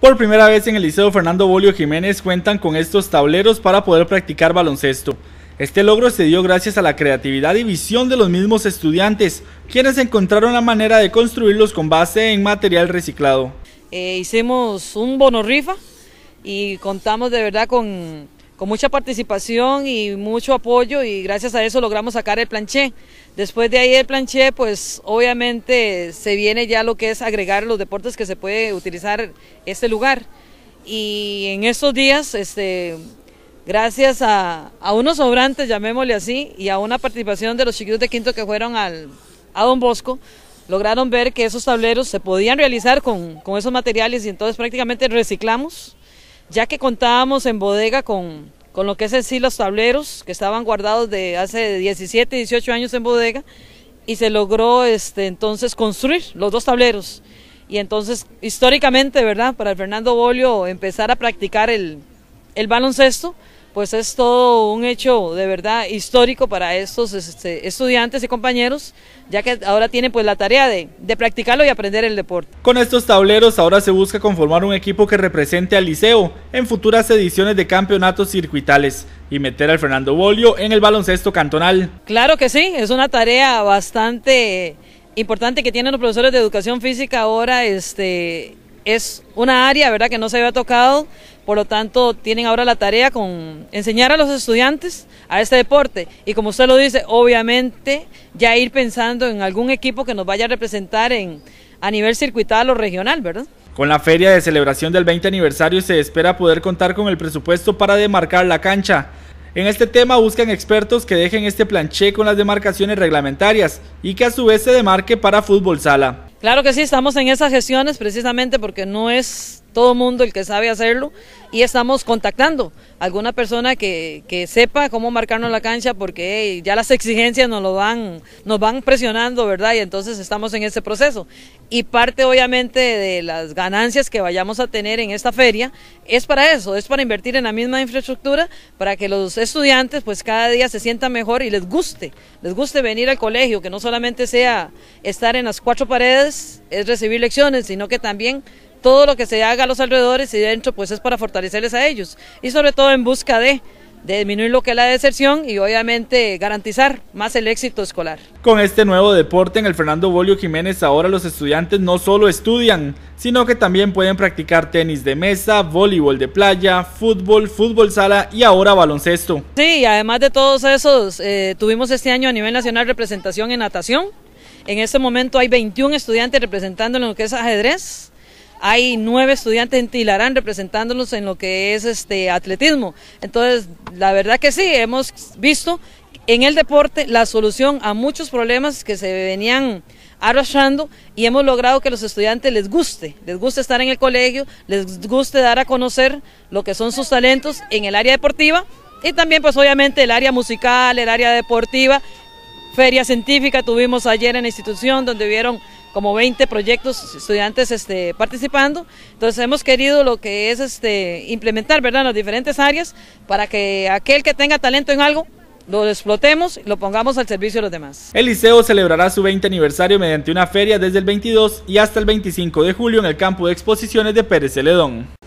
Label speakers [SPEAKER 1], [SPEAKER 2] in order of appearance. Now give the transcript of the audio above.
[SPEAKER 1] Por primera vez en el Liceo Fernando Bolio Jiménez cuentan con estos tableros para poder practicar baloncesto. Este logro se dio gracias a la creatividad y visión de los mismos estudiantes, quienes encontraron la manera de construirlos con base en material reciclado.
[SPEAKER 2] Eh, hicimos un bono rifa y contamos de verdad con con mucha participación y mucho apoyo y gracias a eso logramos sacar el planché. Después de ahí el planché, pues obviamente se viene ya lo que es agregar los deportes que se puede utilizar este lugar. Y en estos días, este, gracias a, unos sobrantes, llamémosle así, y a una participación de los chiquitos de quinto que fueron al, a Don Bosco, lograron ver que esos tableros se podían realizar con, con esos materiales y entonces prácticamente reciclamos ya que contábamos en bodega con, lo que es decir sí los tableros que estaban guardados de hace 17, 18 años en bodega y se logró este, entonces construir los dos tableros. Y entonces históricamente, ¿verdad? Para Fernando Bolio empezar a practicar el, el baloncesto pues es todo un hecho de verdad histórico para estos este, estudiantes y compañeros, ya que ahora tienen pues la tarea de, practicarlo y aprender el deporte.
[SPEAKER 1] Con estos tableros ahora se busca conformar un equipo que represente al liceo en futuras ediciones de campeonatos circuitales y meter al Fernando Bolio en el baloncesto cantonal.
[SPEAKER 2] Claro que sí, es una tarea bastante importante que tienen los profesores de educación física ahora, este, es una área verdad que no se había tocado por lo tanto, tienen ahora la tarea con enseñar a los estudiantes a este deporte. Y como usted lo dice, obviamente ya ir pensando en algún equipo que nos vaya a representar en, a nivel circuital o regional, ¿verdad?
[SPEAKER 1] Con la feria de celebración del 20 aniversario se espera poder contar con el presupuesto para demarcar la cancha. En este tema buscan expertos que dejen este planche con las demarcaciones reglamentarias y que a su vez se demarque para fútbol sala.
[SPEAKER 2] Claro que sí, estamos en esas gestiones precisamente porque no es todo mundo el que sabe hacerlo y estamos contactando alguna persona que, sepa cómo marcarnos la cancha porque ya las exigencias nos lo van nos van presionando verdad y entonces estamos en ese proceso y parte obviamente de las ganancias que vayamos a tener en esta feria es para eso es para invertir en la misma infraestructura para que los estudiantes pues cada día se sientan mejor y les guste les guste venir al colegio que no solamente sea estar en las cuatro paredes es recibir lecciones sino que también todo lo que se haga a los alrededores y dentro pues es para fortalecerles a ellos y sobre todo en busca de, disminuir lo que es la deserción y obviamente garantizar más el éxito escolar.
[SPEAKER 1] Con este nuevo deporte en el Fernando Bolio Jiménez ahora los estudiantes no solo estudian, sino que también pueden practicar tenis de mesa, voleibol de playa, fútbol, fútbol sala y ahora baloncesto.
[SPEAKER 2] Sí, además de todos esos, eh, tuvimos este año a nivel nacional representación en natación. En este momento hay 21 estudiantes representando en lo que es ajedrez hay nueve estudiantes en Tilarán representándolos en lo que es este atletismo. Entonces, la verdad que sí, hemos visto en el deporte la solución a muchos problemas que se venían arrastrando y hemos logrado que los estudiantes les guste, les guste estar en el colegio, les guste dar a conocer lo que son sus talentos en el área deportiva y también pues obviamente el área musical, el área deportiva, feria científica tuvimos ayer en la institución donde vieron como 20 proyectos estudiantes este, participando. Entonces hemos querido lo que es este, implementar ¿verdad? en las diferentes áreas para que aquel que tenga talento en algo lo explotemos y lo pongamos al servicio de los demás.
[SPEAKER 1] El liceo celebrará su 20 aniversario mediante una feria desde el 22 y hasta el 25 de julio en el campo de exposiciones de Pérez Celedón.